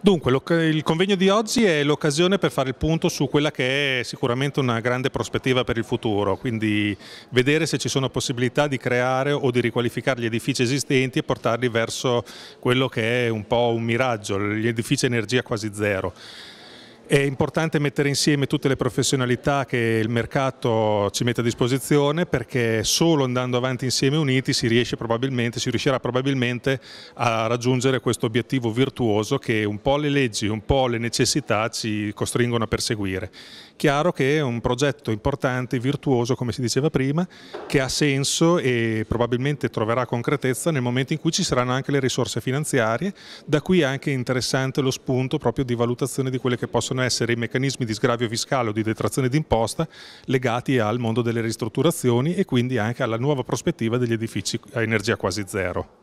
Dunque, il convegno di oggi è l'occasione per fare il punto su quella che è sicuramente una grande prospettiva per il futuro, quindi vedere se ci sono possibilità di creare o di riqualificare gli edifici esistenti e portarli verso quello che è un po' un miraggio, gli edifici energia quasi zero. È importante mettere insieme tutte le professionalità che il mercato ci mette a disposizione perché solo andando avanti insieme uniti si, riesce probabilmente, si riuscirà probabilmente a raggiungere questo obiettivo virtuoso che un po' le leggi, un po' le necessità ci costringono a perseguire. Chiaro che è un progetto importante, virtuoso come si diceva prima, che ha senso e probabilmente troverà concretezza nel momento in cui ci saranno anche le risorse finanziarie, da qui è anche interessante lo spunto proprio di valutazione di quelle che possono possono essere i meccanismi di sgravio fiscale o di detrazione d'imposta legati al mondo delle ristrutturazioni e quindi anche alla nuova prospettiva degli edifici a energia quasi zero.